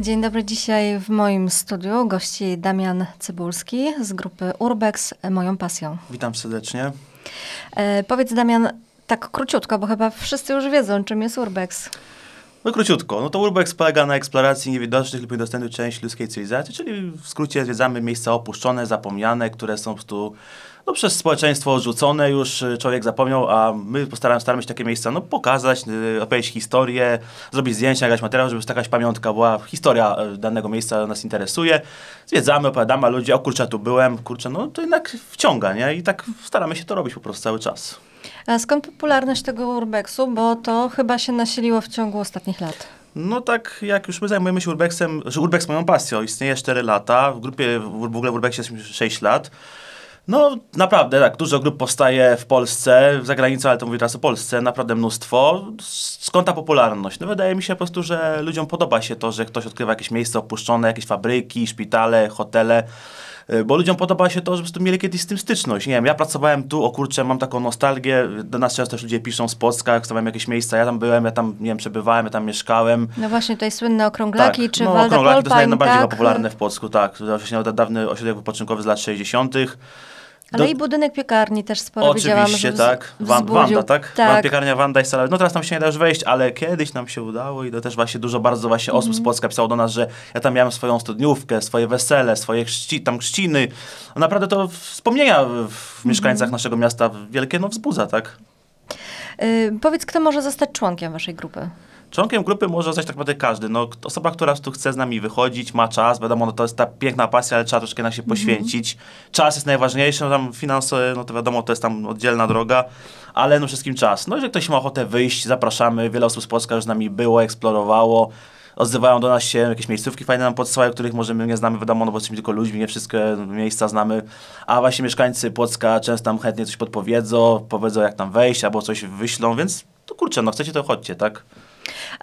Dzień dobry. Dzisiaj w moim studiu gości Damian Cybulski z grupy Urbex Moją Pasją. Witam serdecznie. E, powiedz Damian tak króciutko, bo chyba wszyscy już wiedzą, czym jest Urbex. No króciutko, no to Urbex polega na eksploracji niewidocznych lub niedostępnych części ludzkiej cywilizacji, czyli w skrócie zwiedzamy miejsca opuszczone, zapomniane, które są po prostu no, przez społeczeństwo odrzucone już, y, człowiek zapomniał, a my postaramy, staramy się takie miejsca no, pokazać, y, opowiedzieć historię, zrobić zdjęcia, grać materiał, żeby jakaś pamiątka była, historia y, danego miejsca nas interesuje. Zwiedzamy, opowiadamy, a ludzie, o kurczę, tu byłem, kurczę, no to jednak wciąga, nie? I tak staramy się to robić po prostu cały czas. A skąd popularność tego urbexu? Bo to chyba się nasiliło w ciągu ostatnich lat. No tak, jak już my zajmujemy się urbexem, że urbex moją pasją, istnieje 4 lata, w grupie, w ogóle w urbexie jest 6 lat, no naprawdę, tak, dużo grup powstaje w Polsce, za granicą, ale to mówię teraz o Polsce, naprawdę mnóstwo. Skąd ta popularność? No wydaje mi się po prostu, że ludziom podoba się to, że ktoś odkrywa jakieś miejsce opuszczone, jakieś fabryki, szpitale, hotele, y, bo ludziom podoba się to, że po prostu mieli kiedyś z tym styczność. Nie wiem, ja pracowałem tu, o kurczę, mam taką nostalgię, do nas często też ludzie piszą z Polska, jak tam jakieś miejsca, ja tam byłem, ja tam, nie wiem, przebywałem, ja tam mieszkałem. No właśnie, tutaj słynne okrąglaki, tak, czy no, Walda okrąglaki Polpań, to są najbardziej tak? popularne w Polsku, tak. Właśnie dawny ośrodek wypoczynkowy z lat 60., ale Do... i budynek piekarni też sporo Oczywiście, widziałam, tak. Wan, Wanda, tak? tak. piekarnia Wanda i Stalowiec. No teraz nam się nie da już wejść, ale kiedyś nam się udało i to też właśnie dużo bardzo właśnie mm -hmm. osób z mhm. Polska pisało do nas, że ja tam miałem swoją studniówkę, swoje wesele, swoje chrzci, tam chrzciny. No naprawdę to wspomnienia w mhm. mieszkańcach mm -hmm. naszego miasta wielkie no wzbudza, tak? Yy, powiedz, kto może zostać członkiem waszej grupy? Członkiem grupy może zostać tak naprawdę każdy. No, osoba, która tu chce z nami wychodzić, ma czas, wiadomo, no, to jest ta piękna pasja, ale trzeba troszkę na się mhm. poświęcić. Mm-hmm. Czas jest najważniejszy, no, tam finanse, no to wiadomo, to jest tam oddzielna droga, ale no wszystkim czas. No jeżeli ktoś ma ochotę wyjść, zapraszamy. Wiele osób z Polska już z nami było, eksplorowało odzywają do nas się jakieś miejscówki fajne nam podsyłają, których może my nie znamy, wiadomo, no bo jesteśmy tylko ludźmi, nie wszystkie miejsca znamy, a właśnie mieszkańcy Płocka często nam chętnie coś podpowiedzą, powiedzą jak tam wejść, albo coś wyślą, więc to kurczę, no chcecie to chodźcie, tak?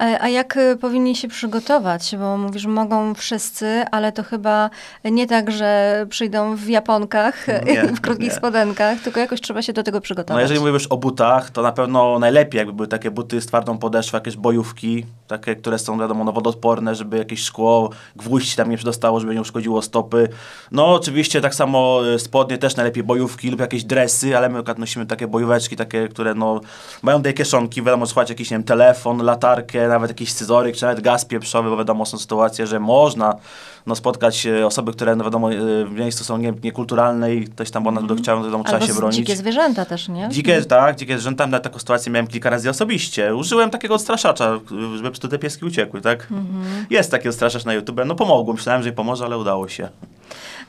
E, a jak e, powinni się przygotować? Bo mówisz, mogą wszyscy, ale to chyba nie tak, że przyjdą w japonkach no nie, w krótkich nie. spodenkach, tylko jakoś trzeba się do tego przygotować. No jeżeli mówisz o butach, to na pewno najlepiej jakby były takie buty z twardą podeszwą, jakieś bojówki, takie, które są wiadomo no, żeby jakieś szkło, gwóźdź tam nie przydostało, żeby nie uszkodziło stopy. No oczywiście tak samo e, spodnie też najlepiej bojówki lub jakieś dresy, ale my akurat nosimy takie bojóweczki, takie, które no, mają takie kieszonki, wiadomo, słuchać jakiś nie wiem, telefon, latarkę, nawet jakiś scyzoryk, czy nawet gaz pieprzowy, bo wiadomo, są sytuacje, że można no, spotkać e, osoby, które no wiadomo e, w miejscu są nie, niekulturalne i ktoś tam, bo one mm. chciały, wiadomo, trzeba się bronić. dzikie zwierzęta też, nie? Dzikie, mhm. tak, dzikie zwierzęta. Na taką sytuację miałem kilka razy osobiście. Użyłem takiego odstraszacza, żeby te pieski uciekły, tak? Mm -hmm. Jest taki odstraszacz na YouTube. No pomogło, myślałem, że jej pomoże, ale udało się.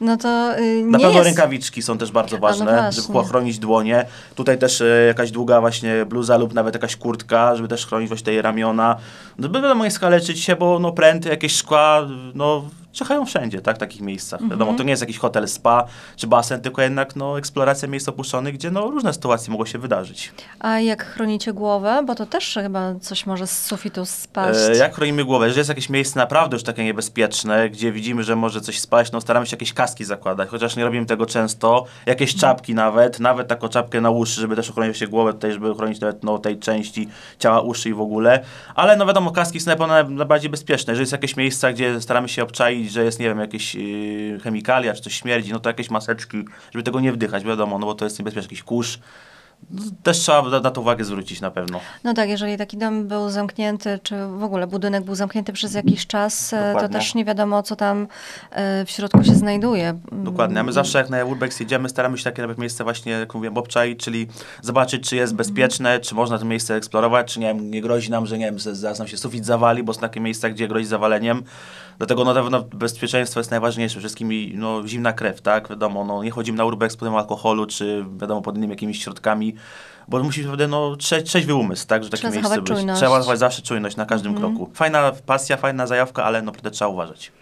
No to y, nie Na pewno jest... rękawiczki są też bardzo no ważne, no żeby chronić dłonie. Tutaj też y, jakaś długa właśnie bluza lub nawet jakaś kurtka, żeby też chronić właśnie te ramiona. No by wiadomo, nie skaleczyć się, bo no pręty, jakieś szkła, no czekają wszędzie, tak, w takich miejscach. Mhm. Wiadomo, to nie jest jakiś hotel, spa czy basen, tylko jednak no, eksploracja miejsc opuszczonych, gdzie no, różne sytuacje mogą się wydarzyć. A jak chronicie głowę? Bo to też chyba coś może z sufitu spaść. E, jak chronimy głowę? Jeżeli jest jakieś miejsce naprawdę już takie niebezpieczne, gdzie widzimy, że może coś spaść, no staramy się jakieś kaski zakładać, chociaż nie robimy tego często. Jakieś mhm. czapki nawet, nawet taką czapkę na uszy, żeby też ochronić się głowę tutaj, żeby chronić nawet no, tej części ciała, uszy i w ogóle. Ale no wiadomo, kaski są najbardziej bezpieczne. Jeżeli jest jakieś miejsca, gdzie staramy się obczaić że jest, nie wiem, jakieś yy, chemikalia, czy coś śmierdzi, no to jakieś maseczki, żeby tego nie wdychać, wiadomo, no bo to jest niebezpieczne, jakiś kurz, też trzeba na to uwagę zwrócić na pewno. No tak, jeżeli taki dom był zamknięty, czy w ogóle budynek był zamknięty przez jakiś czas, e, Dokładnie. to też nie wiadomo, co tam e, w środku się znajduje. Dokładnie, a my zawsze jak na Urbex jedziemy, staramy się takie nawet miejsce właśnie, jak mówiłem, obczaj, czyli zobaczyć, czy jest bezpieczne, czy można to miejsce eksplorować, czy nie, wiem, nie grozi nam, że nie wiem, zaraz nam się sufit zawali, bo są takie miejsca, gdzie grozi zawaleniem. Dlatego na pewno bezpieczeństwo jest najważniejsze. Wszystkim no, zimna krew, tak? Wiadomo, no, nie chodzimy na urbex pod alkoholu, czy wiadomo, pod innymi jakimiś środkami, bo musi naprawdę no, trze trzeźwy umysł, tak, że takie miejsce być. Czujność. Trzeba zachować zawsze czujność na każdym mm. kroku. Fajna pasja, fajna zajawka, ale naprawdę trzeba uważać.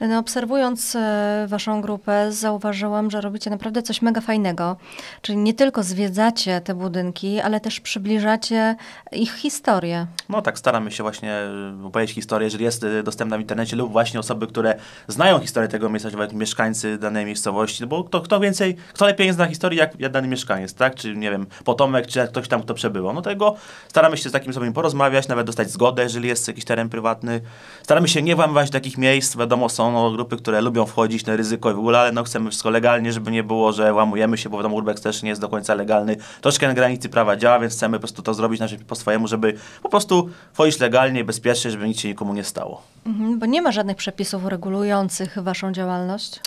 No, obserwując e, Waszą grupę, zauważyłam, że robicie naprawdę coś mega fajnego. Czyli nie tylko zwiedzacie te budynki, ale też przybliżacie ich historię. No tak, staramy się właśnie e, opowiedzieć historię, jeżeli jest e, dostępna w internecie, lub właśnie osoby, które znają historię tego miejsca, jak mieszkańcy danej miejscowości, bo kto, kto więcej, kto lepiej zna historię, jak, jak dany mieszkaniec, tak? Czy nie wiem, potomek, czy ktoś tam, kto przebywał. No tego staramy się z takim osobami porozmawiać, nawet dostać zgodę, jeżeli jest jakiś teren prywatny. Staramy się nie włamywać takich miejsc, wiadomo, wiadomo, są grupy, które lubią wchodzić na ryzyko i w ogóle, ale no chcemy wszystko legalnie, żeby nie było, że łamujemy się, bo wiadomo, Urbex też nie jest do końca legalny. Troszkę na granicy prawa działa, więc chcemy po prostu to zrobić znaczy po swojemu, żeby po prostu wchodzić legalnie, bezpiecznie, żeby nic się nikomu nie stało. Mhm, bo nie ma żadnych przepisów regulujących waszą działalność?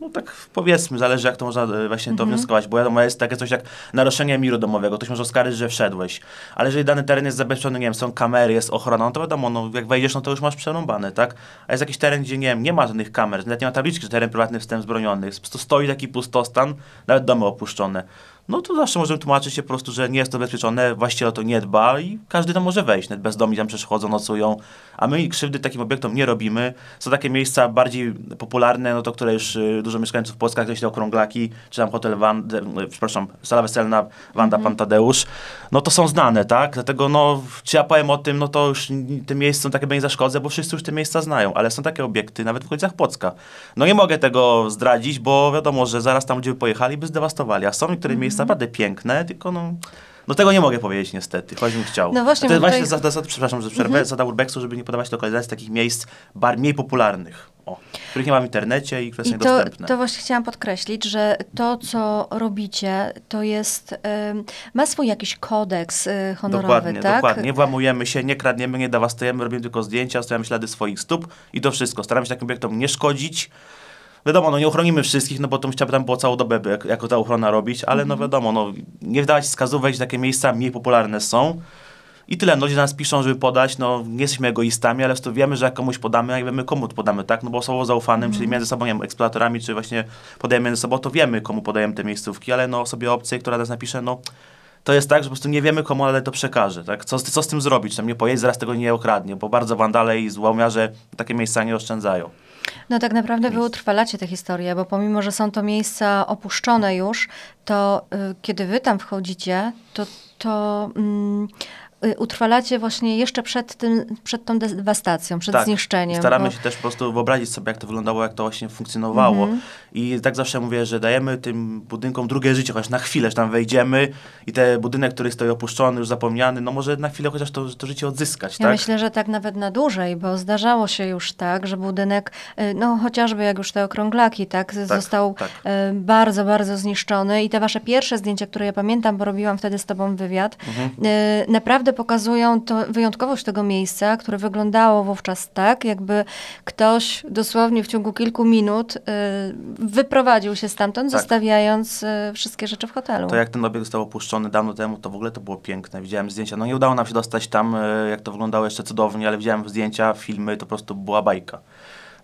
no tak powiedzmy, zależy jak to można e, właśnie to mm-hmm. wnioskować, bo wiadomo, jest takie coś jak naruszenie miru domowego, ktoś może oskarżyć, że wszedłeś, ale jeżeli dany teren jest zabezpieczony, nie wiem, są kamery, jest ochrona, no to wiadomo, no jak wejdziesz, no to już masz przerąbane, tak? A jest jakiś teren, gdzie nie wiem, nie ma żadnych kamer, nawet nie ma tabliczki, że teren prywatny wstęp zbroniony, po prostu stoi taki pustostan, nawet domy opuszczone no to zawsze możemy tłumaczyć się po prostu, że nie jest to bezpieczne, właściciel o to nie dba i każdy tam może wejść. Nawet bezdomni tam przeszkodzą, nocują, a my krzywdy takim obiektom nie robimy. Są takie miejsca bardziej popularne, no to które już y, dużo mieszkańców Polska określa okrąglaki, czy tam hotel Van, no, przepraszam, sala weselna Wanda mhm. Pantadeusz, no to są znane, tak? Dlatego no, czy ja powiem o tym, no to już miejsca są takie, jakby nie zaszkodzę, bo wszyscy już te miejsca znają, ale są takie obiekty nawet w okolicach Płocka. No nie mogę tego zdradzić, bo wiadomo, że zaraz tam ludzie by pojechali by zdewastowali, a są niektóre mhm. miejsca jest naprawdę piękne, tylko no... No tego nie mogę powiedzieć niestety, choć bym chciał. No właśnie, to właśnie tutaj... przepraszam, że przerwę, mhm. Mm Urbexu, żeby nie podawać lokalizacji takich miejsc bar mniej popularnych, o, których nie ma w internecie i które I są to, niedostępne. To właśnie chciałam podkreślić, że to, co robicie, to jest, y, ma swój jakiś kodeks y, honorowy, dokładnie, tak? Dokładnie, nie włamujemy się, nie kradniemy, nie dawastujemy, robimy tylko zdjęcia, stawiamy ślady swoich stóp i to wszystko. Staramy się takim obiektom nie szkodzić, wiadomo, no nie ochronimy wszystkich, no bo to chciałby tam było całą dobę jak, jako ta ochrona robić, ale no mhm. wiadomo, no nie wdawać wskazówek, że takie miejsca mniej popularne są. I tyle, no, ludzie nas piszą, żeby podać, no nie jesteśmy egoistami, ale to wiemy, że jak komuś podamy, jak wiemy komu podamy, tak? No bo osobą zaufanym, czyli mhm. między sobą, nie wiem, eksploratorami, czy właśnie podajemy między sobą, to wiemy, komu podajemy te miejscówki, ale no osobie obcej, która nas napisze, no to jest tak, że po prostu nie wiemy komu, ale to przekaże, tak? Co, co z tym zrobić? Tam nie pojedź, zaraz tego nie okradnie, bo bardzo wandale i złomiarze takie miejsca nie oszczędzają. No tak naprawdę wy utrwalacie tę historię, bo pomimo, że są to miejsca opuszczone już, to y, kiedy wy tam wchodzicie, to, to y, Y, utrwalacie właśnie jeszcze przed, tym, przed tą dewastacją, przed tak. zniszczeniem. Staramy bo... się też po prostu wyobrazić sobie, jak to wyglądało, jak to właśnie funkcjonowało. Mhm. I tak zawsze mówię, że dajemy tym budynkom drugie życie, chociaż na chwilę, że tam wejdziemy i te budynek, który stoi opuszczony, już zapomniany, no może na chwilę chociaż to, to życie odzyskać. Ja tak? myślę, że tak nawet na dłużej, bo zdarzało się już tak, że budynek, y, no chociażby jak już te okrąglaki, tak, tak został tak. Y, bardzo, bardzo zniszczony i te wasze pierwsze zdjęcia, które ja pamiętam, bo robiłam wtedy z tobą wywiad, mhm. naprawdę pokazują to wyjątkowość tego miejsca, które wyglądało wówczas tak, jakby ktoś dosłownie w ciągu kilku minut y, wyprowadził się stamtąd, tak. zostawiając y, wszystkie rzeczy w hotelu. To jak ten obiekt został opuszczony dawno temu, to w ogóle to było piękne. Widziałem zdjęcia. No nie udało nam się dostać tam, y, jak to wyglądało jeszcze cudownie, ale widziałem zdjęcia, filmy, to po prostu była bajka.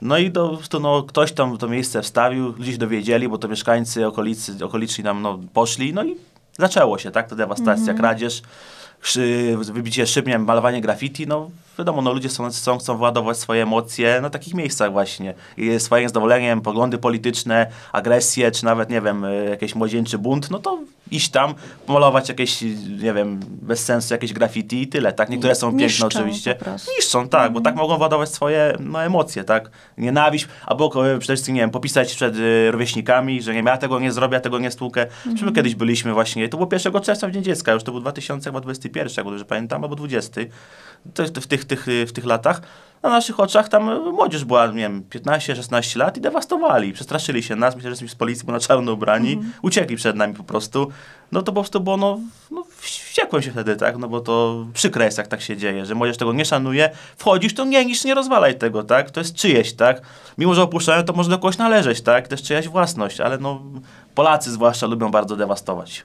No i do, to, no, ktoś tam to miejsce wstawił, ludzie się dowiedzieli, bo to mieszkańcy okolicy, okoliczni nam no, poszli, no i zaczęło się, tak? To dewastacja, mm -hmm. kradzież wybicie szybniem, malowanie graffiti, no wiadomo, no ludzie są, chcą, chcą wyładować swoje emocje na no, takich miejscach właśnie. I swoim zadowoleniem, poglądy polityczne, agresje, czy nawet, nie wiem, e, jakiś młodzieńczy bunt, no to iść tam, malować jakieś, nie wiem, bez sensu jakieś graffiti i tyle, tak? Niektóre są piękne Niszczą oczywiście. Niszczą, tak, bo tak mhm. mogą władować swoje no, emocje, tak? Nienawiść, albo e, przede wszystkim, nie wiem, popisać przed y, rówieśnikami, że nie wiem, ja tego nie zrobię, ja tego nie stłukę. Mm. my mhm. kiedyś byliśmy właśnie, to było 1 czerwca w Dzień Dziecka, już to był 2021, jak dobrze pamiętam, albo 20. To, to w tych tych, tych, w tych latach, na naszych oczach tam y, młodzież była, nie wiem, 15-16 lat i dewastowali. Przestraszyli się nas, myślę, że jesteśmy z policji, bo na czarno ubrani, mm. uciekli przed nami po prostu. No to po prostu było, no, no wściekłem się wtedy, tak, no bo to przykre jest, jak tak się dzieje, że młodzież tego nie szanuje. Wchodzisz, to nie, nic nie rozwalaj tego, tak, to jest czyjeś, tak. Mimo, że opuszczają, to może do kogoś należeć, tak, to jest czyjaś własność, ale no Polacy zwłaszcza lubią bardzo dewastować.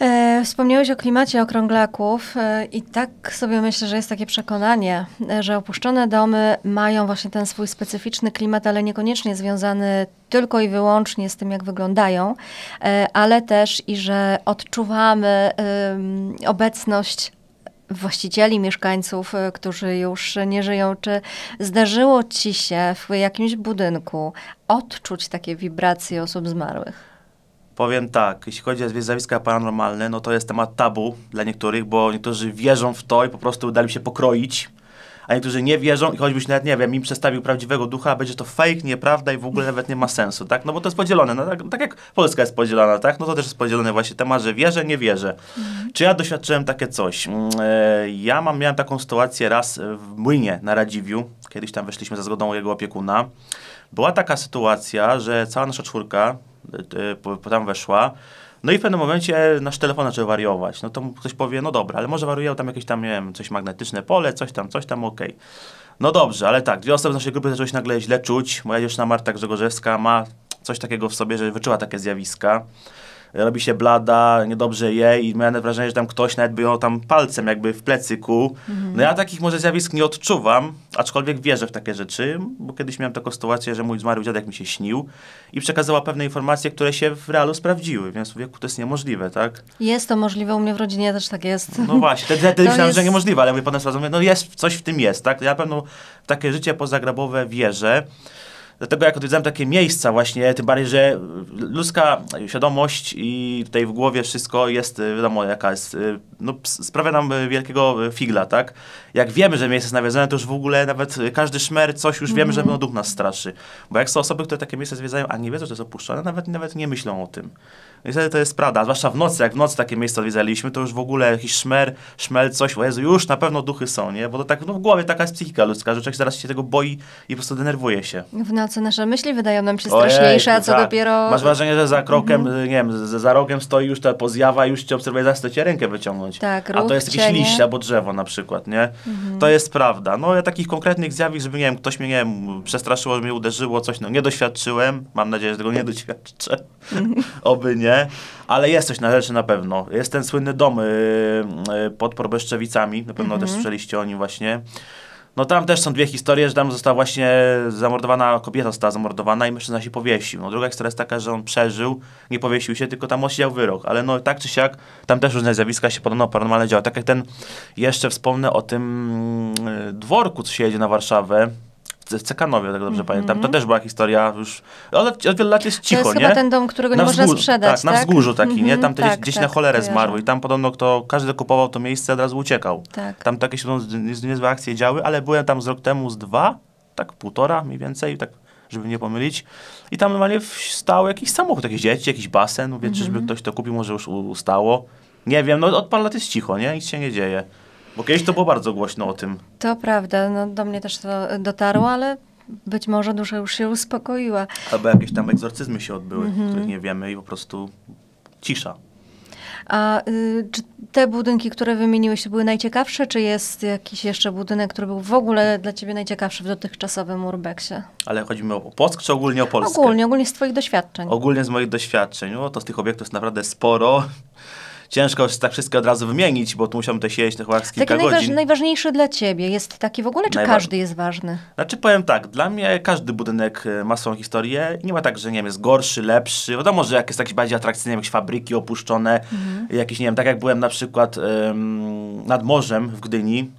E, wspomniałeś o klimacie okrąglaków e, i tak sobie myślę, że jest takie przekonanie, e, że opuszczone domy mają właśnie ten swój specyficzny klimat, ale niekoniecznie związany tylko i wyłącznie z tym, jak wyglądają, e, ale też i że odczuwamy obecność właścicieli, mieszkańców, e, którzy już nie żyją. Czy zdarzyło ci się w jakimś budynku odczuć takie wibracje osób zmarłych? Powiem tak, jeśli chodzi o zjawiska paranormalne, no to jest temat tabu dla niektórych, bo niektórzy wierzą w to i po prostu dali się pokroić, a niektórzy nie wierzą i choćbyś nawet, nie wiem, im przedstawił prawdziwego ducha, będzie to fake, nieprawda i w ogóle nawet nie ma sensu, tak? No bo to jest podzielone, no, tak, tak, jak Polska jest podzielona, tak? No to też jest podzielony właśnie temat, że wierzę, nie wierzę. Mhm. Czy ja doświadczyłem takie coś? Mm, e, ja mam, miałem taką sytuację raz w Młynie na Radziwiu, kiedyś tam weszliśmy za zgodą jego opiekuna. Była taka sytuacja, że cała nasza czwórka, Y, y, tam weszła. No i w pewnym momencie nasz telefon zaczął wariować. No to ktoś powie, no dobra, ale może wariował tam jakieś tam, nie wiem, coś magnetyczne pole, coś tam, coś tam, okej. Okay. No dobrze, ale tak, dwie osoby z naszej grupy zaczęły się nagle źle czuć. Moja dziewczyna Marta Grzegorzewska ma coś takiego w sobie, że wyczuła takie zjawiska robi się blada, niedobrze je i miałem wrażenie, że tam ktoś nawet by ją tam palcem jakby w plecyku. Mhm. No ja takich może zjawisk nie odczuwam, aczkolwiek wierzę w takie rzeczy, bo kiedyś miałem taką sytuację, że mój zmarły dziadek mi się śnił i przekazała pewne informacje, które się w realu sprawdziły, więc mówię, to jest niemożliwe, tak? Jest to możliwe, u mnie w rodzinie też tak jest. No właśnie, wtedy myślałem, jest... że niemożliwe, ale mówię, potem sprawdzam, mówię, no jest, coś w tym jest, tak? Ja na pewno w takie życie pozagrabowe wierzę. Dlatego jak odwiedzałem takie miejsca właśnie, tym bardziej, że ludzka świadomość i tutaj w głowie wszystko jest, e, wiadomo, jaka jest, e, no, sprawia nam wielkiego e, figla, tak? Jak wiemy, że miejsce jest nawiedzone, to już w ogóle nawet każdy szmer, coś już wiemy, mm-hmm. że mhm. no, duch nas straszy. Bo jak są osoby, które takie miejsce zwiedzają, a nie wiedzą, że jest opuszczone, nawet, nawet nie myślą o tym. No, niestety to jest prawda, zwłaszcza w nocy, jak w nocy takie miejsce odwiedzaliśmy, to już w ogóle jakiś szmer, szmel, coś, o Jezu, już na pewno duchy są, nie? Bo to tak, no w głowie taka jest psychika ludzka, że człowiek zaraz się tego boi i po prostu denerwuje się. W co nasze myśli wydają nam się straszniejsze, Ojej, a co dopiero... Masz wrażenie, że za krokiem, mhm. Y, nie wiem, za, rokiem stoi już ta pozjawa, już cię obserwuje, zaraz cię rękę wyciągnąć. Tak, ruch, A to jest jakieś cienie. liście albo drzewo na przykład, nie? Mhm. To jest prawda. No ja takich konkretnych zjawisk, żeby, nie wiem, ktoś mnie, nie wiem, przestraszyło, że mnie uderzyło, coś, no nie doświadczyłem. Mam nadzieję, że tego nie doświadczę. Oby nie. Ale jest coś na rzeczy na pewno. Jest ten słynny dom yy, yy, pod Probeszczewicami, na pewno też mhm. słyszeliście o nim właśnie. No tam też są dwie historie, że tam została właśnie zamordowana, kobieta została zamordowana i mężczyzna się powiesił. No druga historia jest taka, że on przeżył, nie powiesił się, tylko tam osiedział wyrok. Ale no tak czy siak, tam też różne zjawiska się podobno paranormalne działa. Tak jak ten, jeszcze wspomnę o tym mm, dworku, co się jedzie na Warszawę, w Cekanowie, tak dobrze mm -hmm. pamiętam. To też była historia już, ale od, od wielu lat jest cicho, nie? To jest nie? chyba ten dom, którego nie można sprzedać, tak, tak? na wzgórzu taki, mm -hmm. nie? Tam mhm. tak, gdzieś tak, na cholerę zmarły i tam podobno kto, każdy kupował to miejsce, od razu uciekał. Tak. Tam takie się niezłe akcje działy, ale byłem tam z rok temu z dwa, tak półtora mniej więcej, tak żeby nie pomylić. I tam normalnie stał jakiś samochód, jakieś dzieci, jakiś basen. Mówię, mm -hmm. czyżby mhm. ktoś to kupił, może już ustało. Nie wiem, no od paru lat jest cicho, nie? Nic się nie dzieje. Bo kiedyś to było bardzo głośno o tym. To prawda, no, do mnie też to dotarło, ale być może dusza już się uspokoiła. Albo jakieś tam egzorcyzmy się odbyły, mm -hmm. których nie wiemy i po prostu cisza. A y, czy te budynki, które wymieniłeś, były najciekawsze, czy jest jakiś jeszcze budynek, który był w ogóle dla ciebie najciekawszy w dotychczasowym urbeksie? Ale chodzi mi o Polskę, czy ogólnie o Polskę? Ogólnie, ogólnie z twoich doświadczeń. Ogólnie z moich doświadczeń. No to z tych obiektów jest naprawdę sporo ciężko tak wszystkie od razu wymienić, bo tu musiałbym to siedzieć no, chyba z kilka najważniejszy dla ciebie jest taki w ogóle, czy Najwa... każdy jest ważny? Znaczy powiem tak, dla mnie każdy budynek e, ma swoją historię i nie ma tak, że nie wiem, jest gorszy, lepszy. Wiadomo, że jak jest jakieś bardziej atrakcyjne, jakieś fabryki opuszczone, mhm. jakieś, nie wiem, tak jak byłem na przykład ym, nad morzem w Gdyni,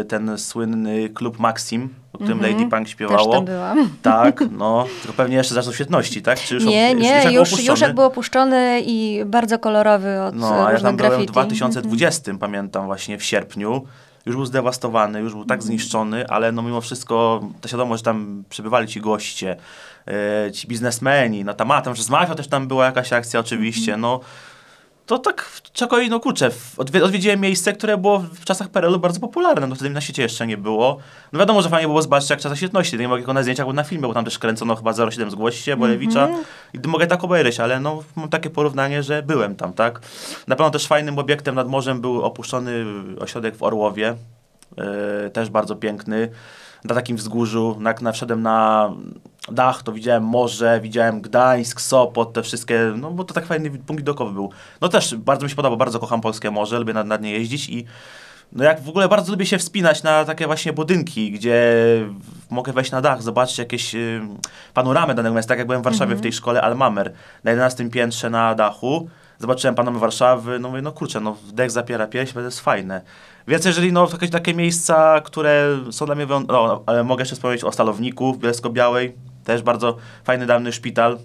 y, ten słynny klub Maxim, o którym mm -hmm. Lady Punk śpiewało. Też tam byłam. Tak, no, tylko pewnie jeszcze zaczął świetności, tak? Czy już nie, nie, już, już, już jak był opuszczony i bardzo kolorowy od No, a ja tam graffiti. w 2020, mm -hmm. pamiętam właśnie, w sierpniu. Już był zdewastowany, już był tak mhm. zniszczony, ale no mimo wszystko, to świadomo, że tam przebywali ci goście, yy, ci biznesmeni, no tam, a tam, że z Mafia też tam była jakaś akcja oczywiście, mm -hmm. no to tak w czekoli, no kurczę, odwiedziłem miejsce, które było w czasach PRL-u bardzo popularne, no wtedy na świecie jeszcze nie było. No wiadomo, że fajnie było zobaczyć jak w czasach świetności, nie mogę go na zdjęciach, bo na filmie, bo tam też kręcono chyba 07 z Głoście, Bolewicza mhm. mm -hmm. i mogę tak obejrzeć, ale no mam takie porównanie, że byłem tam, tak. Na pewno też fajnym obiektem nad morzem był opuszczony ośrodek w Orłowie, yy, też bardzo piękny na takim wzgórzu, jak na, wszedłem na dach, to widziałem morze, widziałem Gdańsk, Sopot, te wszystkie, no bo to tak fajny punkt widokowy był. No też bardzo mi się podoba, bardzo kocham polskie morze, lubię nad, nad nie jeździć i no jak w ogóle bardzo lubię się wspinać na takie właśnie budynki, gdzie mogę wejść na dach, zobaczyć jakieś y, panoramę danego miasta, tak jak byłem w Warszawie mm -hmm. w mhm. tej szkole Almamer, na 11 piętrze na dachu, zobaczyłem Panoramy Warszawy, no mówię, no kurczę, no dech zapiera pieśń, to jest fajne. Więc jeżeli no, jakieś takie miejsca, które są dla mnie, no, ale mogę jeszcze wspomnieć o Stalowniku w Bielsko-Białej, też bardzo fajny dawny szpital.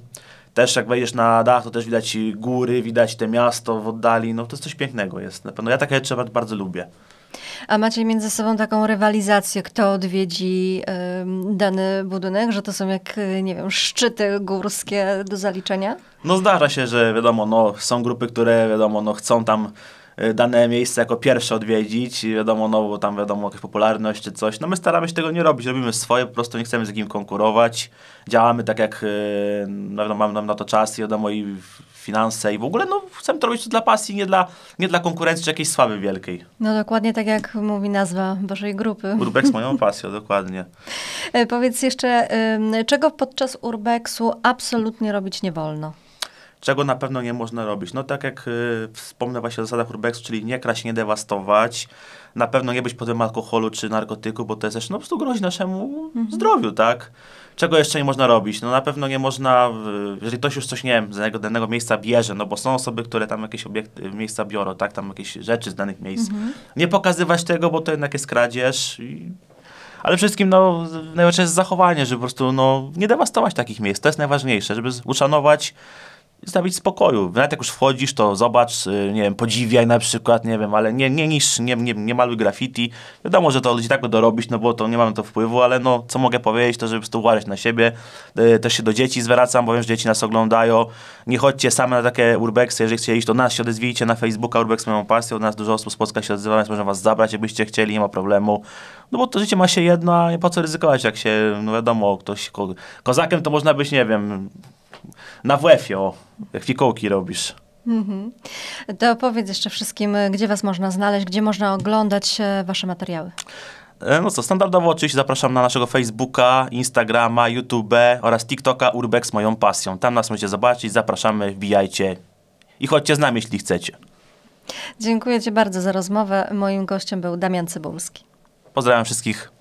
Też jak wejdziesz na dach, to też widać góry, widać te miasto w oddali, no to jest coś pięknego jest. Na pewno ja takie rzeczy bardzo lubię. A macie między sobą taką rywalizację, kto odwiedzi y, dany budynek, że to są jak, e, nie wiem, szczyty górskie do zaliczenia? No zdarza się, że wiadomo, no, są grupy, które wiadomo, no, chcą tam e, dane miejsce jako pierwsze odwiedzić, wiadomo, no bo tam wiadomo, jakaś popularność czy coś. No my staramy się tego nie robić, robimy swoje, po prostu nie chcemy z kim konkurować. Działamy tak jak, na e, pewno mamy na to czas i wiadomo i finanse i w ogóle no, chcę to robić to dla pasji, nie dla, nie dla konkurencji czy jakiejś sławy wielkiej. No dokładnie tak jak mówi nazwa waszej grupy. Urbex moją pasją, dokładnie. E, powiedz jeszcze, czego podczas urbexu absolutnie robić nie wolno? czego na pewno nie można robić. No tak jak y, wspomnę właśnie o zasadach urbexu, czyli nie kraść, nie dewastować, na pewno nie być pod wpływem alkoholu czy narkotyku, bo to jest też no, po prostu grozi naszemu mhm. zdrowiu, tak? Czego jeszcze nie można robić? No na pewno nie można, y, jeżeli ktoś już coś, nie wiem, z danego, danego miejsca bierze, no bo są osoby, które tam jakieś obiekty, miejsca biorą, tak? Tam jakieś rzeczy z danych miejsc. Mhm. Nie pokazywać tego, bo to jednak jest kradzież i ale wszystkim no, najważniejsze jest zachowanie, żeby po prostu no, nie dewastować takich miejsc. To jest najważniejsze, żeby uszanować zostawić spokoju. Nawet jak już wchodzisz, to zobacz, y, nie wiem, podziwiaj na przykład, nie wiem, ale nie, nie niszcz, nie, nie, nie maluj graffiti. Wiadomo, że to ludzie tak by dorobić, no bo to nie mam to wpływu, ale no, co mogę powiedzieć, to żeby po uważać na siebie. Y, też się do dzieci zwracam, bo wiem, że dzieci nas oglądają. Nie chodźcie same na takie urbexy, jeżeli chcieliście, to nas się odezwijcie na Facebooka, urbex moją pasją, od nas dużo osób z Polska się odzywa, więc można was zabrać, jakbyście chcieli, nie ma problemu. No bo to życie ma się jedno, a po co ryzykować, jak się, no wiadomo, ktoś, ko kozakiem to można być, nie wiem, na WF-ie, o, jak fikołki robisz. Mhm. To powiedz jeszcze wszystkim, gdzie was można znaleźć, gdzie można oglądać e, wasze materiały. E, no co, standardowo oczywiście zapraszam na naszego Facebooka, Instagrama, YouTube oraz TikToka Urbex Moją Pasją. Tam nas możecie zobaczyć, zapraszamy, wbijajcie i chodźcie z nami, jeśli chcecie. Dziękuję Ci bardzo za rozmowę. Moim gościem był Damian Cybulski. Pozdrawiam wszystkich.